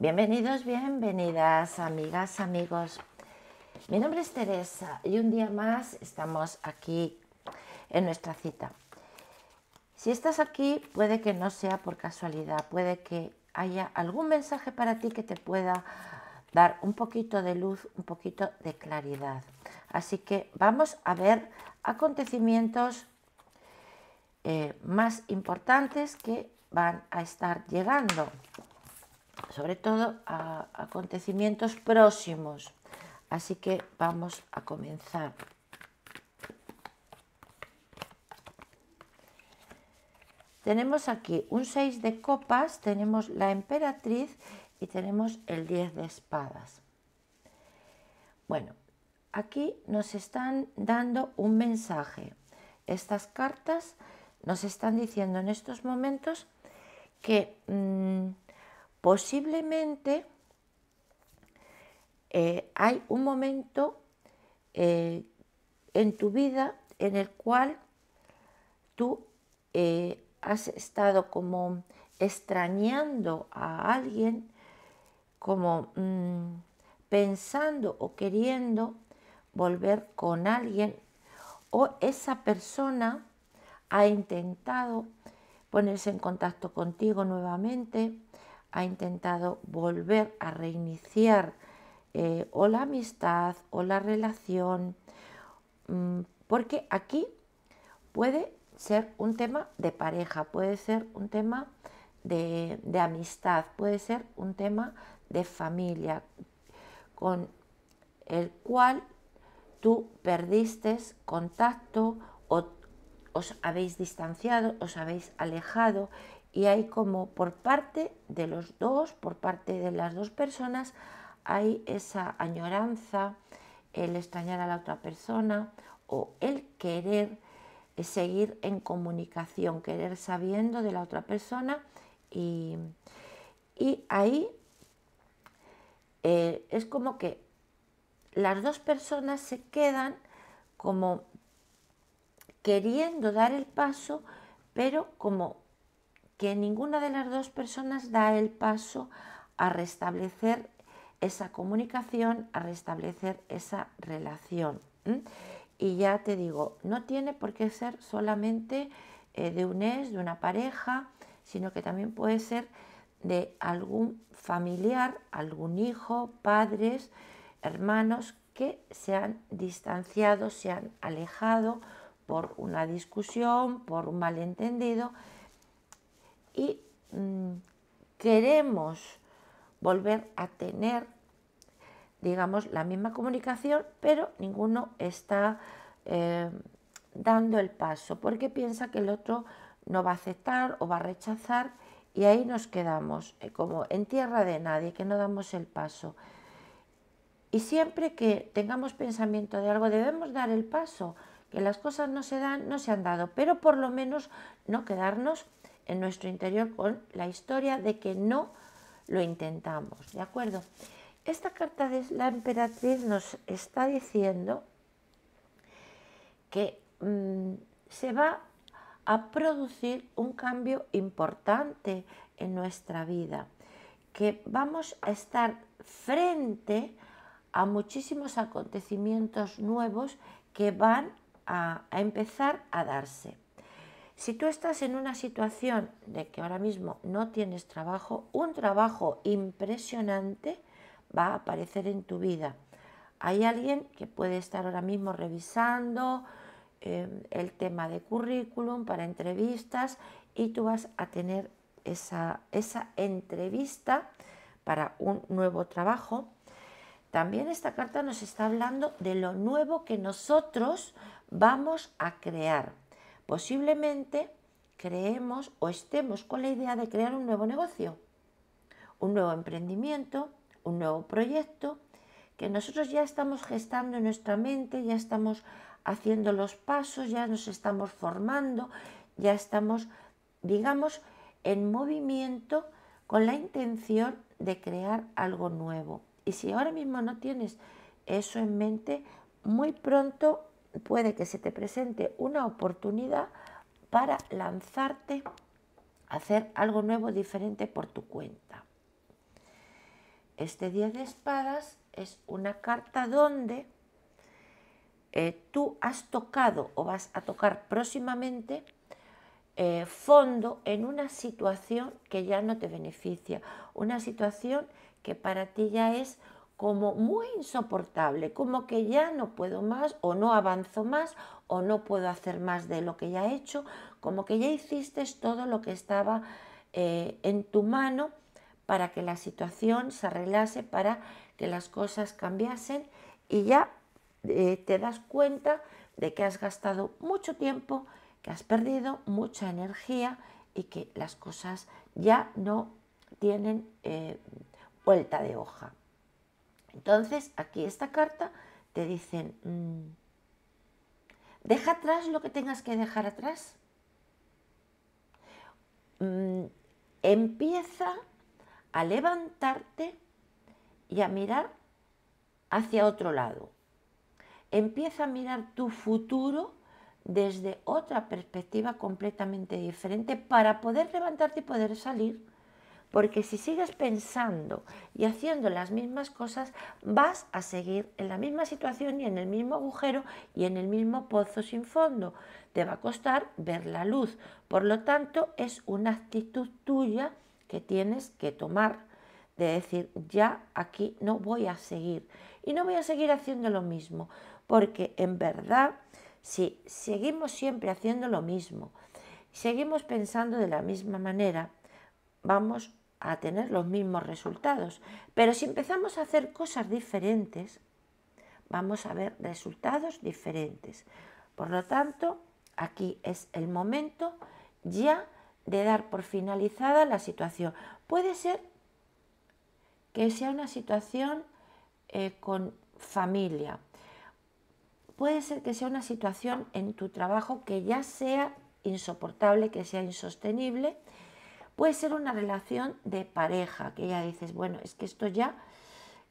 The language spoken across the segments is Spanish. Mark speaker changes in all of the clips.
Speaker 1: Bienvenidos, bienvenidas, amigas, amigos. Mi nombre es Teresa y un día más estamos aquí en nuestra cita. Si estás aquí, puede que no sea por casualidad, puede que haya algún mensaje para ti que te pueda dar un poquito de luz, un poquito de claridad. Así que vamos a ver acontecimientos eh, más importantes que van a estar llegando sobre todo a acontecimientos próximos. Así que vamos a comenzar. Tenemos aquí un 6 de copas, tenemos la emperatriz y tenemos el 10 de espadas. Bueno, aquí nos están dando un mensaje. Estas cartas nos están diciendo en estos momentos que... Mm, Posiblemente eh, hay un momento eh, en tu vida en el cual tú eh, has estado como extrañando a alguien, como mm, pensando o queriendo volver con alguien o esa persona ha intentado ponerse en contacto contigo nuevamente ha intentado volver a reiniciar eh, o la amistad o la relación, mm, porque aquí puede ser un tema de pareja, puede ser un tema de, de amistad, puede ser un tema de familia, con el cual tú perdiste contacto o os habéis distanciado, os habéis alejado y hay como por parte de los dos, por parte de las dos personas, hay esa añoranza, el extrañar a la otra persona o el querer eh, seguir en comunicación, querer sabiendo de la otra persona y, ahí eh, es como que las dos personas se quedan como queriendo dar el paso, pero como que ninguna de las dos personas da el paso a restablecer esa comunicación, a restablecer esa relación. Y ya te digo, no tiene por qué ser solamente eh, de un ex, de una pareja, sino que también puede ser de algún familiar, algún hijo, padres, hermanos que se han distanciado, se han alejado por una discusión, por un malentendido y mm, queremos volver a tener, digamos, la misma comunicación, pero ninguno está eh, dando el paso porque piensa que el otro no va a aceptar o va a rechazar y ahí nos quedamos, eh, como en tierra de nadie, que no damos el paso. Y siempre que tengamos pensamiento de algo debemos dar el paso, que las cosas no se dan, no se han dado, pero por lo menos no quedarnos en nuestro interior con la historia de que no lo intentamos, ¿de acuerdo? Esta carta de la emperatriz nos está diciendo que mm, se va a producir un cambio importante en nuestra vida, que vamos a estar frente a muchísimos acontecimientos nuevos que van a empezar a darse. Si tú estás en una situación de que ahora mismo no tienes trabajo, un trabajo impresionante va a aparecer en tu vida. Hay alguien que puede estar ahora mismo revisando em, el tema de currículum para entrevistas y tú vas a tener esa entrevista para un nuevo trabajo. También esta carta nos está hablando de lo nuevo que nosotros vamos a crear. Posiblemente creemos o estemos con la idea de crear un nuevo negocio, un nuevo emprendimiento, un nuevo proyecto que nosotros ya estamos gestando en nuestra mente, ya estamos haciendo los pasos, ya nos estamos formando, ya estamos, digamos, en movimiento con la intención de crear algo nuevo. Y si ahora mismo no tienes eso en mente, muy pronto puede que se te presente una oportunidad para lanzarte a hacer algo nuevo, diferente por tu cuenta. Este 10 de espadas es una carta donde eh, tú has tocado o vas a tocar próximamente eh, fondo en una situación que ya no te beneficia, una situación que para ti ya es como muy insoportable, como que ya no puedo más o no avanzo más o no puedo hacer más de lo que ya he hecho, como que ya hiciste todo lo que estaba eh, en tu mano para que la situación se arreglase, para que las cosas cambiasen y ya eh, te das cuenta de que has gastado mucho tiempo, que has perdido mucha energía y que las cosas ya no tienen eh, vuelta de hoja. Entonces, aquí esta carta te dice, mm, deja atrás lo que tengas que dejar atrás. Mm, empieza a levantarte y a mirar hacia otro lado. Empieza a mirar tu futuro desde otra perspectiva completamente diferente para poder levantarte y poder salir porque si sigues pensando y haciendo las mismas cosas, vas a seguir en la misma situación y en el mismo agujero y en el mismo pozo sin fondo. Te va a costar ver la luz. Por lo tanto, es una actitud tuya que tienes que tomar de decir, ya aquí no voy a seguir y no voy a seguir haciendo lo mismo, porque en verdad, si seguimos siempre haciendo lo mismo, seguimos pensando de la misma manera, vamos a tener los mismos resultados. Pero si empezamos a hacer cosas diferentes, vamos a ver resultados diferentes. Por lo tanto, aquí es el momento ya de dar por finalizada la situación. Puede ser que sea una situación eh, con familia. Puede ser que sea una situación en tu trabajo que ya sea insoportable, que sea insostenible Puede ser una relación de pareja, que ya dices, bueno, es que esto ya,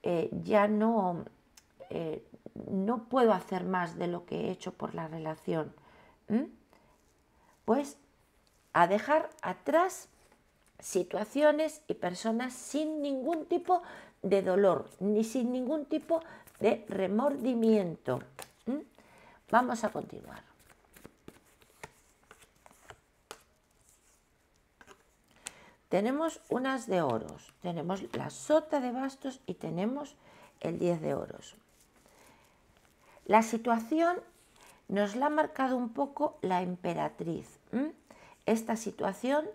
Speaker 1: eh, ya no, eh, no puedo hacer más de lo que he hecho por la relación. Pues a dejar atrás situaciones y personas sin ningún tipo de dolor, ni sin ningún tipo de remordimiento. Vamos a continuar. Tenemos unas de oros, tenemos la sota de bastos y tenemos el 10 de oros. La situación nos la ha marcado un poco la emperatriz. Esta situación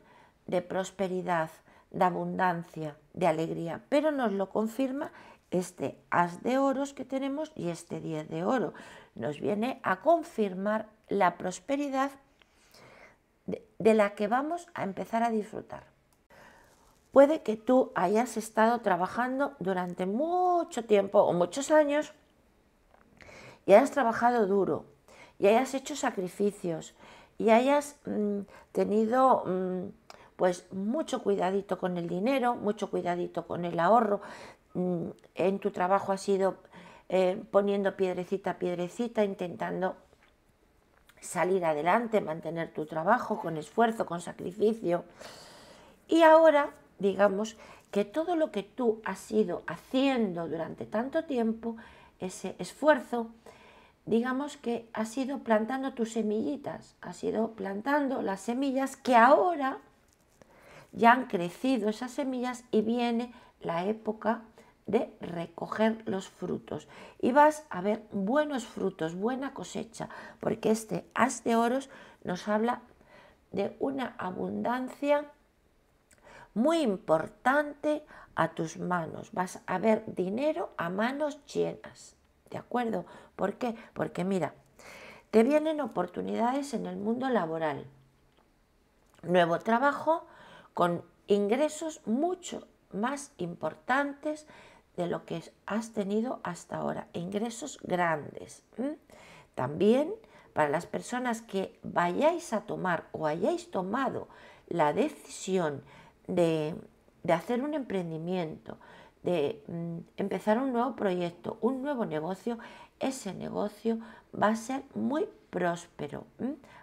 Speaker 1: de prosperidad, de abundancia, de alegría, pero nos lo confirma este as de oros que tenemos y este 10 de oro. Nos viene a confirmar la prosperidad de la que vamos a empezar a disfrutar puede que tú hayas estado trabajando durante mucho tiempo o muchos años y hayas trabajado duro y hayas hecho sacrificios y hayas mm, tenido mm, pues mucho cuidadito con el dinero, mucho cuidadito con el ahorro. Mm, en tu trabajo has ido eh, poniendo piedrecita a piedrecita, intentando salir adelante, mantener tu trabajo con esfuerzo, con sacrificio. Y ahora digamos, que todo lo que tú has ido haciendo durante tanto tiempo, ese esfuerzo, digamos que has ido plantando tus semillitas, has ido plantando las semillas que ahora ya han crecido esas semillas y viene la época de recoger los frutos y vas a ver buenos frutos, buena cosecha, porque este haz de oros nos habla de una abundancia muy importante a tus manos. Vas a ver dinero a manos llenas. ¿De acuerdo? ¿Por qué? Porque mira, te vienen oportunidades en el mundo laboral. Nuevo trabajo con ingresos mucho más importantes de lo que has tenido hasta ahora. Ingresos grandes. También para las personas que vayáis a tomar o hayáis tomado la decisión de, hacer un emprendimiento, de mm, empezar un nuevo proyecto, un nuevo negocio, ese negocio va a ser muy próspero,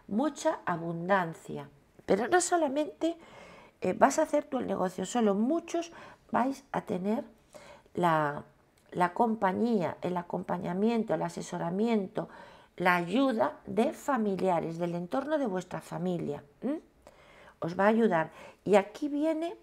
Speaker 1: mucha abundancia. Pero no solamente eh, vas a hacer tú el negocio, solo muchos vais a tener la, compañía, el acompañamiento, el asesoramiento, la ayuda de familiares, del entorno de vuestra familia os va a ayudar. Y aquí viene,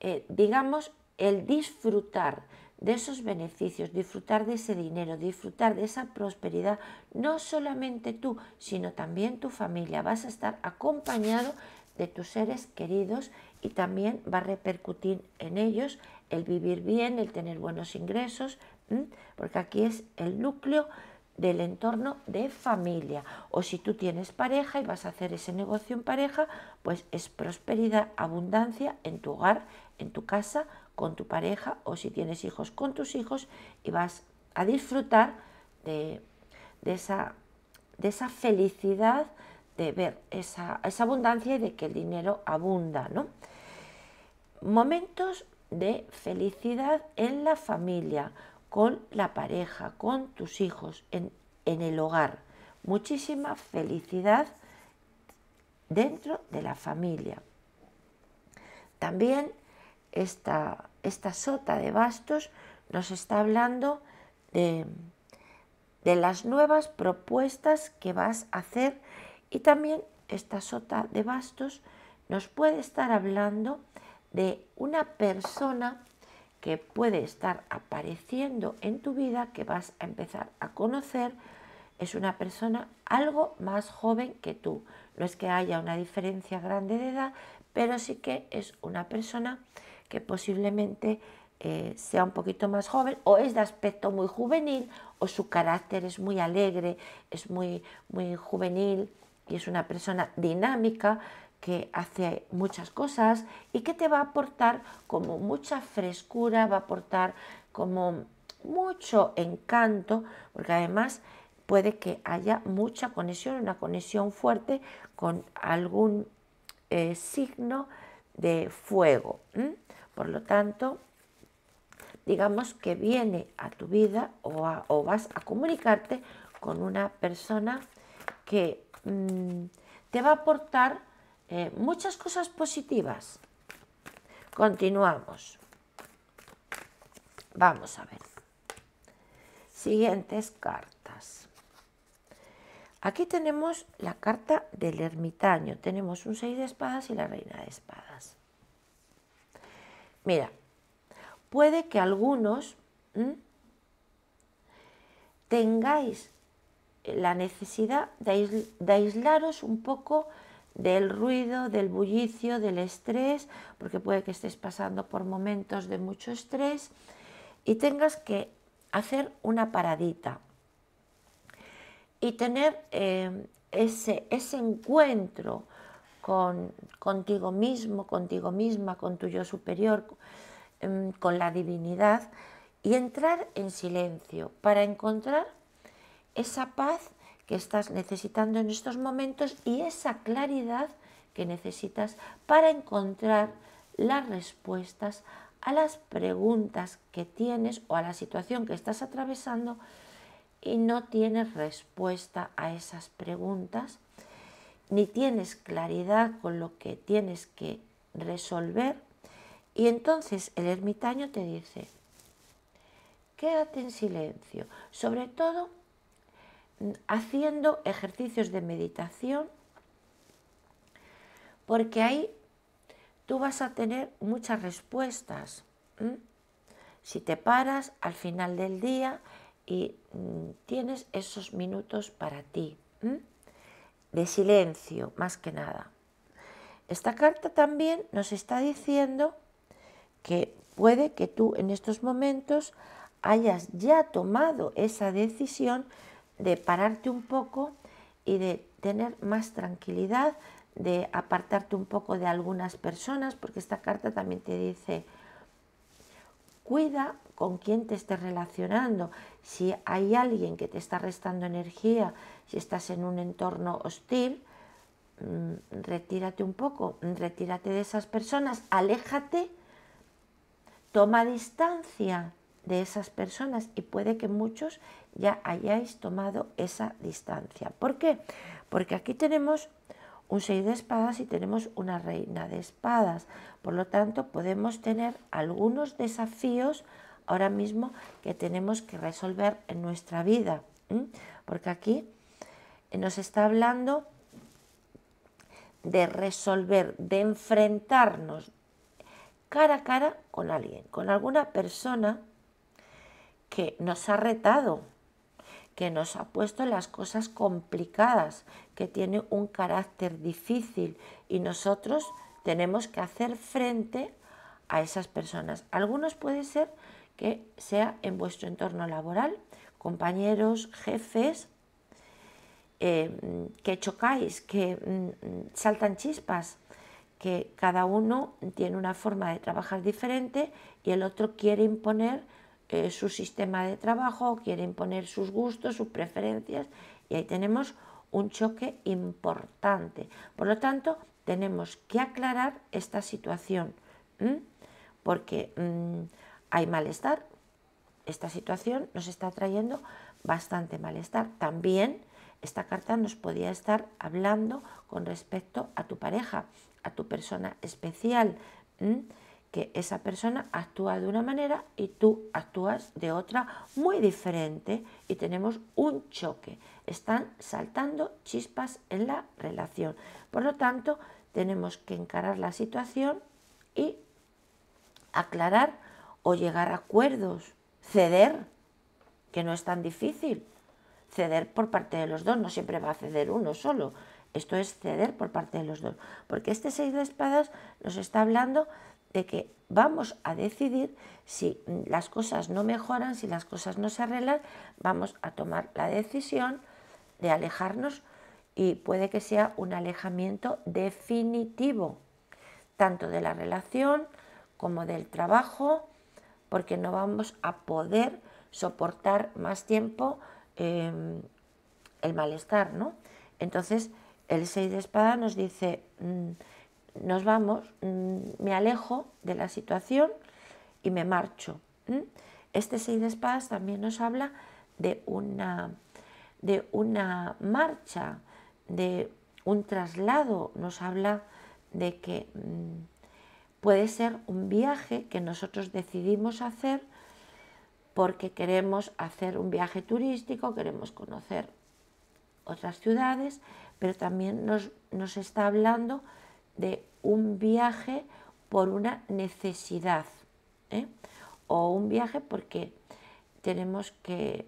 Speaker 1: eh, digamos, el disfrutar de esos beneficios, disfrutar de ese dinero, disfrutar de esa prosperidad, no solamente tú, sino también tu familia. Vas a estar acompañado de tus seres queridos y también va a repercutir en ellos el vivir bien, el tener buenos ingresos, porque aquí es el núcleo del entorno de familia. O si tú tienes pareja y vas a hacer ese negocio en pareja, pues es prosperidad, abundancia en tu hogar, en tu casa, con tu pareja, o si tienes hijos, con tus hijos, y vas a disfrutar de, esa, de esa, felicidad de ver esa, esa abundancia y de que el dinero abunda. ¿no? Momentos de felicidad en la familia con la pareja, con tus hijos, en, el hogar. Muchísima felicidad dentro de la familia. También esta, esta sota de bastos nos está hablando de, de las nuevas propuestas que vas a hacer y también esta sota de bastos nos puede estar hablando de una persona que puede estar apareciendo en tu vida, que vas a empezar a conocer, es una persona algo más joven que tú. No es que haya una diferencia grande de edad, pero sí que es una persona que posiblemente eh, sea un poquito más joven o es de aspecto muy juvenil o su carácter es muy alegre, es muy, muy juvenil y es una persona dinámica, que hace muchas cosas y que te va a aportar como mucha frescura, va a aportar como mucho encanto, porque además puede que haya mucha conexión, una conexión fuerte con algún eh, signo de fuego. Por lo tanto, digamos que viene a tu vida o, vas a comunicarte con una persona que mm, te va a aportar eh, muchas cosas positivas. Continuamos. Vamos a ver. Siguientes cartas. Aquí tenemos la carta del ermitaño. Tenemos un 6 de espadas y la reina de espadas. Mira, puede que algunos tengáis la necesidad de, aislaros un poco del ruido, del bullicio, del estrés, porque puede que estés pasando por momentos de mucho estrés y tengas que hacer una paradita y tener em, ese, ese, encuentro con, contigo mismo, contigo misma, con tu yo superior, em, con la divinidad y entrar en silencio para encontrar esa paz que estás necesitando en estos momentos y esa claridad que necesitas para encontrar las respuestas a las preguntas que tienes o a la situación que estás atravesando y no tienes respuesta a esas preguntas, ni tienes claridad con lo que tienes que resolver. Y entonces el ermitaño te dice, quédate en silencio, sobre todo haciendo ejercicios de meditación, porque ahí tú vas a tener muchas respuestas. Si te paras al final del día y mm, tienes esos minutos para ti, de silencio más que nada. Esta carta también nos está diciendo que puede que tú en estos momentos hayas ya tomado esa decisión de pararte un poco y de tener más tranquilidad, de apartarte un poco de algunas personas, porque esta carta también te dice, cuida con quién te estés relacionando, si hay alguien que te está restando energía, si estás en un entorno hostil, mm, retírate un poco, retírate de esas personas, aléjate, toma distancia, de esas personas y puede que muchos ya hayáis tomado esa distancia. ¿Por qué? Porque aquí tenemos un 6 de espadas y tenemos una reina de espadas. Por lo tanto, podemos tener algunos desafíos ahora mismo que tenemos que resolver en nuestra vida. Porque aquí nos está hablando de resolver, de enfrentarnos cara a cara con alguien, con alguna persona que nos ha retado, que nos ha puesto las cosas complicadas, que tiene un carácter difícil y nosotros tenemos que hacer frente a esas personas. Algunos puede ser que sea en vuestro entorno laboral, compañeros, jefes, em, que chocáis, que mm, mm, saltan chispas, que cada uno tiene una forma de trabajar diferente y el otro quiere imponer eh, su sistema de trabajo, quiere imponer sus gustos, sus preferencias y ahí tenemos un choque importante. Por lo tanto, tenemos que aclarar esta situación porque mm, hay malestar. Esta situación nos está trayendo bastante malestar. También esta carta nos podía estar hablando con respecto a tu pareja, a tu persona especial que esa persona actúa de una manera y tú actúas de otra muy diferente y tenemos un choque. Están saltando chispas en la relación. Por lo tanto, tenemos que encarar la situación y aclarar o llegar a acuerdos, ceder, que no es tan difícil. Ceder por parte de los dos, no siempre va a ceder uno solo. Esto es ceder por parte de los dos. Porque este seis de espadas nos está hablando que vamos a decidir si las cosas no mejoran, si las cosas no se arreglan, vamos a tomar la decisión de alejarnos y puede que sea un alejamiento definitivo, tanto de la relación como del trabajo, porque no vamos a poder soportar más tiempo em, el malestar, ¿no? Entonces, el 6 de espada nos dice... Mm, nos vamos, mm, me alejo de la situación y me marcho. Este seis de espadas también nos habla de una, de una marcha, de un traslado, nos habla de que mm, puede ser un viaje que nosotros decidimos hacer porque queremos hacer un viaje turístico, queremos conocer otras ciudades, pero también nos, nos está hablando de un viaje por una necesidad ¿eh? o un viaje porque tenemos que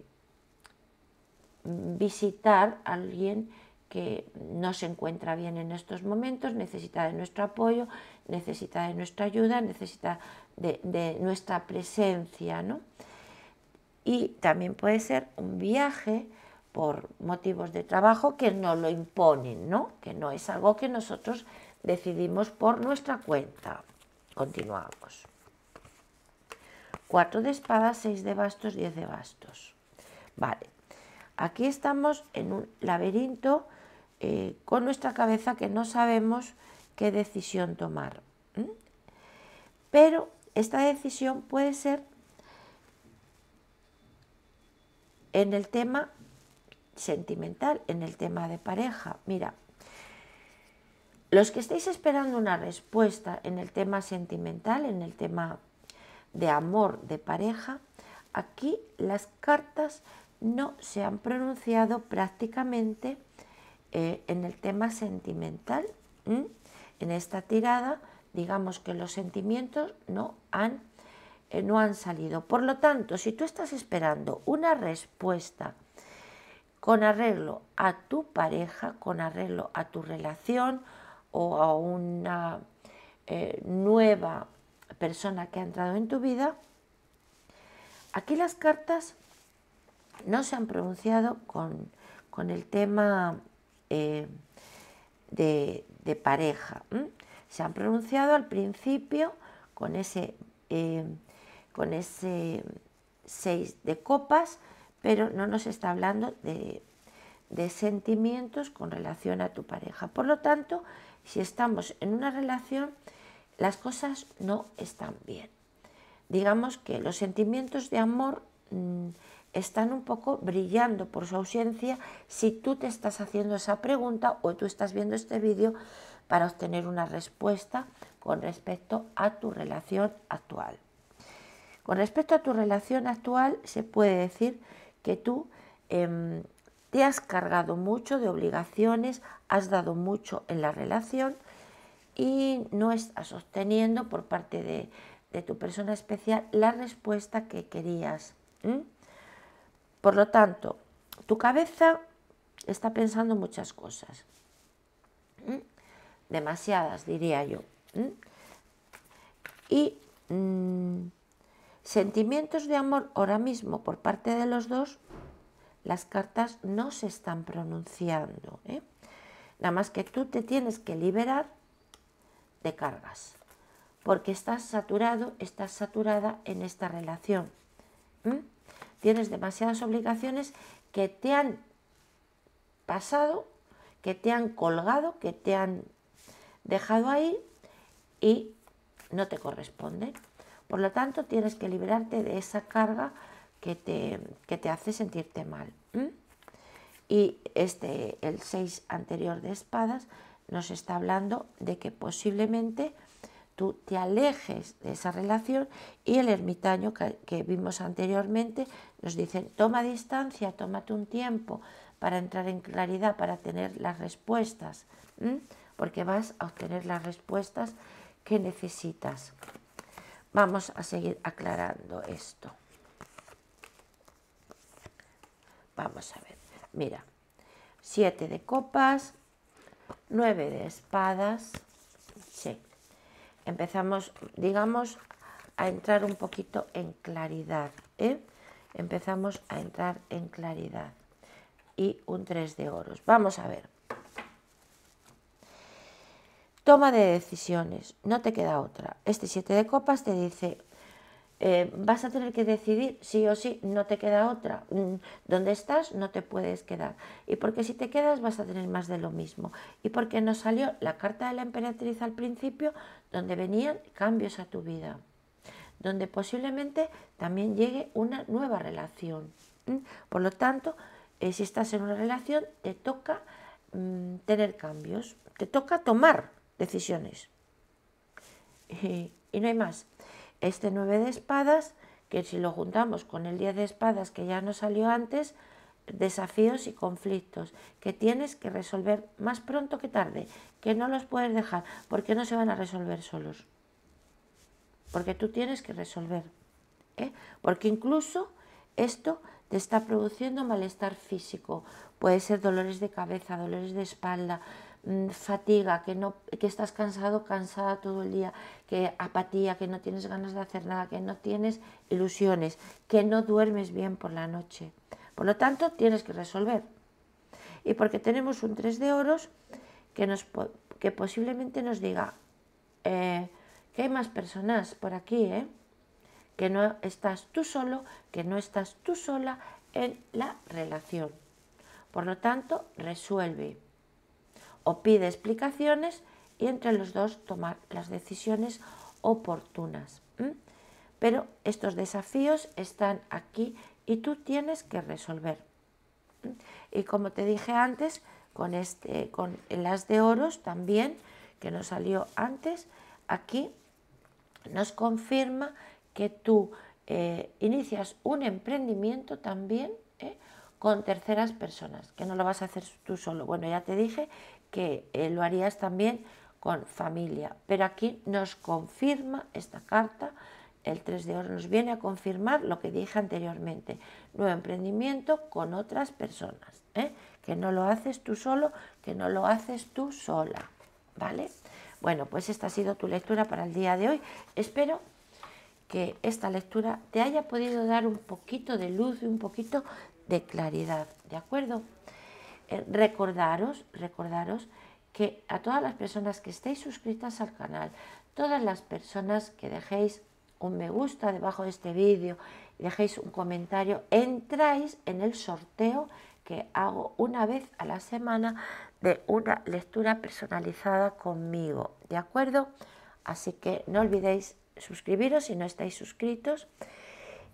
Speaker 1: visitar a alguien que no se encuentra bien en estos momentos, necesita de nuestro apoyo, necesita de nuestra ayuda, necesita de, nuestra presencia. Y también puede ser un viaje por motivos de trabajo que no lo imponen, ¿no? que no es algo que nosotros decidimos por nuestra cuenta. Continuamos. 4 de espadas, 6 de bastos, 10 de bastos. Vale, aquí estamos en un laberinto eh, con nuestra cabeza que no sabemos qué decisión tomar. Pero esta decisión puede ser en el tema sentimental, en el tema de pareja. Mira, los que estáis esperando una respuesta en el tema sentimental, en el tema de amor, de pareja, aquí las cartas no se han pronunciado prácticamente eh, en el tema sentimental. En esta tirada, digamos que los sentimientos no han, eh, no han salido. Por lo tanto, si tú estás esperando una respuesta con arreglo a tu pareja, con arreglo a tu relación, o a una eh, nueva persona que ha entrado en tu vida, aquí las cartas no se han pronunciado con, el tema eh, de, pareja. Se han pronunciado al principio con ese, eh, con ese 6 de copas, pero no nos está hablando de, de sentimientos con relación a tu pareja. Por lo tanto, si estamos en una relación, las cosas no están bien. Digamos que los sentimientos de amor mm, están un poco brillando por su ausencia si tú te estás haciendo esa pregunta o tú estás viendo este vídeo para obtener una respuesta con respecto a tu relación actual. Con respecto a tu relación actual, se puede decir que tú em, te has cargado mucho de obligaciones, has dado mucho en la relación y no estás obteniendo por parte de, tu persona especial la respuesta que querías. Por lo tanto, tu cabeza está pensando muchas cosas. Demasiadas, diría yo. Y mm, sentimientos de amor ahora mismo por parte de los dos las cartas no se están pronunciando. ¿eh? Nada más que tú te tienes que liberar de cargas, porque estás saturado, estás saturada en esta relación. Tienes demasiadas obligaciones que te han pasado, que te han colgado, que te han dejado ahí y no te corresponden. Por lo tanto, tienes que liberarte de esa carga que te, hace sentirte mal. Y este, el 6 anterior de espadas nos está hablando de que posiblemente tú te alejes de esa relación y el ermitaño que, vimos anteriormente nos dice toma distancia, tómate un tiempo para entrar en claridad, para tener las respuestas, porque vas a obtener las respuestas que necesitas. Vamos a seguir aclarando esto. Vamos a ver, mira, 7 de copas, 9 de espadas, sí. Empezamos, digamos, a entrar un poquito en claridad, ¿eh? Empezamos a entrar en claridad. Y un 3 de oros. Vamos a ver. Toma de decisiones, no te queda otra. Este 7 de copas te dice, eh, vas a tener que decidir sí o sí, no te queda otra. Mm, donde estás no te puedes quedar. Y porque si te quedas vas a tener más de lo mismo. Y porque nos salió la carta de la emperatriz al principio, donde venían cambios a tu vida, donde posiblemente también llegue una nueva relación. ¿Mm? Por lo tanto, eh, si estás en una relación, te toca mm, tener cambios, te toca tomar decisiones. y no hay más este 9 de espadas, que si lo juntamos con el 10 de espadas que ya nos salió antes, desafíos y conflictos que tienes que resolver más pronto que tarde, que no los puedes dejar, porque no se van a resolver solos. Porque tú tienes que resolver. ¿eh? Porque incluso esto te está produciendo malestar físico. Puede ser dolores de cabeza, dolores de espalda, Mm, fatiga, que, no, que estás cansado, cansada todo el día, que apatía, que no tienes ganas de hacer nada, que no tienes ilusiones, que no duermes bien por la noche. Por lo tanto, tienes que resolver. Y porque tenemos un 3 de oros que, nos, que posiblemente nos diga eh, que hay más personas por aquí, eh, que no estás tú solo, que no estás tú sola en la relación. Por lo tanto, resuelve o pide explicaciones y entre los dos tomar las decisiones oportunas. Pero estos desafíos están aquí y tú tienes que resolver. Y como te dije antes, con, este, con el as de oros también, que nos salió antes, aquí nos confirma que tú eh, inicias un emprendimiento también ¿eh? con terceras personas, que no lo vas a hacer tú solo. Bueno, ya te dije que eh, lo harías también con familia. Pero aquí nos confirma esta carta, el 3 de oro nos viene a confirmar lo que dije anteriormente, nuevo emprendimiento con otras personas, ¿eh? que no lo haces tú solo, que no lo haces tú sola, ¿vale? Bueno, pues esta ha sido tu lectura para el día de hoy. Espero que esta lectura te haya podido dar un poquito de luz y un poquito de claridad, ¿de acuerdo? Eh, recordaros, recordaros que a todas las personas que estéis suscritas al canal, todas las personas que dejéis un me gusta debajo de este vídeo dejéis un comentario, entráis en el sorteo que hago una vez a la semana de una lectura personalizada conmigo, ¿de acuerdo? Así que no olvidéis suscribiros si no estáis suscritos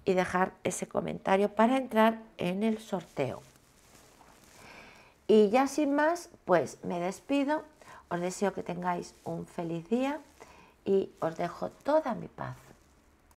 Speaker 1: y dejar ese comentario para entrar en el sorteo. Y ya sin más, pues me despido, os deseo que tengáis un feliz día y os dejo toda mi paz.